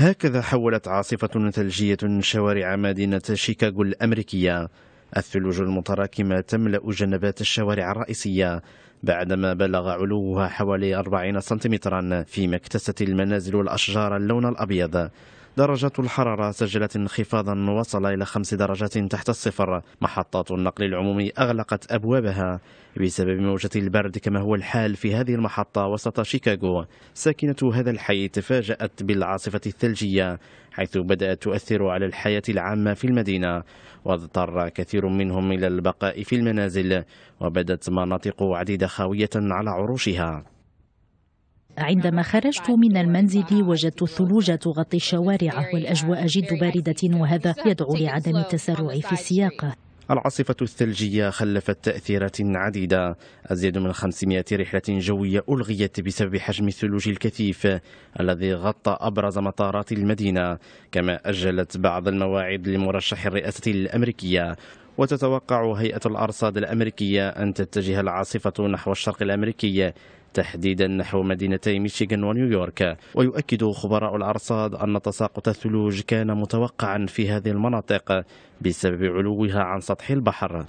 هكذا حولت عاصفة ثلجية شوارع مدينة شيكاغو الأمريكية الثلوج المتراكمة تملأ جنبات الشوارع الرئيسية بعدما بلغ علوها حوالي 40 سنتيمترا فيما اكتست المنازل والأشجار اللون الأبيض درجة الحرارة سجلت انخفاضا وصل إلى خمس درجات تحت الصفر محطات النقل العمومي أغلقت أبوابها بسبب موجة البرد كما هو الحال في هذه المحطة وسط شيكاغو ساكنة هذا الحي تفاجأت بالعاصفة الثلجية حيث بدأت تؤثر على الحياة العامة في المدينة واضطر كثير منهم إلى البقاء في المنازل وبدت مناطق عديدة خاوية على عروشها عندما خرجت من المنزل وجدت الثلوج تغطي الشوارع والأجواء جد باردة وهذا يدعو لعدم التسرع في السياقة العاصفة الثلجية خلفت تأثيرات عديدة أزيد من 500 رحلة جوية ألغيت بسبب حجم الثلوج الكثيف الذي غطى أبرز مطارات المدينة كما أجلت بعض المواعيد لمرشح الرئاسة الأمريكية وتتوقع هيئة الأرصاد الأمريكية أن تتجه العاصفة نحو الشرق الأمريكي تحديدا نحو مدينتي ميشيغان ونيويورك ويؤكد خبراء الأرصاد أن تساقط الثلوج كان متوقعا في هذه المناطق بسبب علوها عن سطح البحر